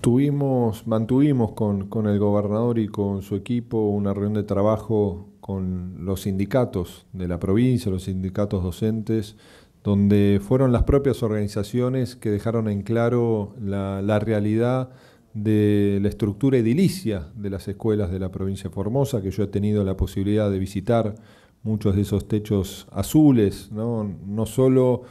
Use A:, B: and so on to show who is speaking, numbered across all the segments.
A: Tuvimos, mantuvimos con, el gobernador y con su equipo una reunión de trabajo con los sindicatos de la provincia, los sindicatos docentes, donde fueron las propias organizaciones que dejaron en claro la, la realidad de la estructura edilicia de las escuelas de la provincia de Formosa, que yo he tenido la posibilidad de visitar muchos de esos techos azules, no, no solo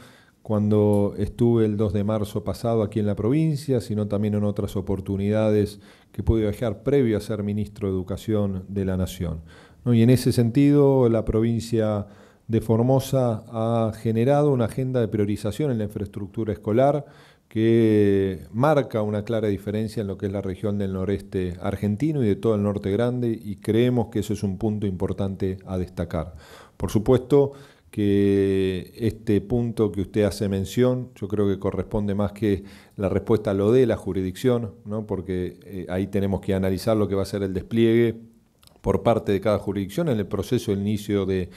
A: cuando estuve el 2 de marzo pasado aquí en la provincia, sino también en otras oportunidades que pude viajar previo a ser ministro de Educación de la Nación. Y en ese sentido, la provincia de Formosa ha generado una agenda de priorización en la infraestructura escolar que marca una clara diferencia en lo que es la región del noreste argentino y de todo el norte grande y creemos que eso es un punto importante a destacar. Por supuesto, que este punto que usted hace mención, yo creo que corresponde más que la respuesta a lo de la jurisdicción, ¿no? porque eh, ahí tenemos que analizar lo que va a ser el despliegue por parte de cada jurisdicción en el proceso del inicio del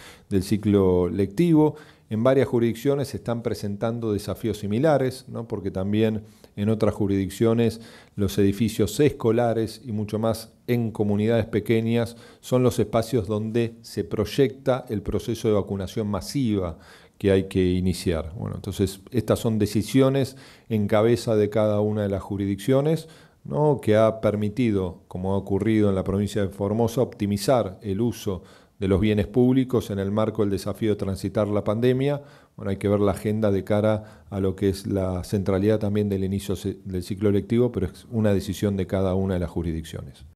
A: ciclo lectivo. En varias jurisdicciones se están presentando desafíos similares, ¿no? porque también en otras jurisdicciones los edificios escolares y mucho más en comunidades pequeñas son los espacios donde se proyecta el proceso de vacunación masiva que hay que iniciar. Bueno, entonces estas son decisiones en cabeza de cada una de las jurisdicciones ¿no? que ha permitido, como ha ocurrido en la provincia de Formosa, optimizar el uso de los bienes públicos en el marco del desafío de transitar la pandemia. Bueno, hay que ver la agenda de cara a lo que es la centralidad también del inicio del ciclo electivo, pero es una decisión de cada una de las jurisdicciones.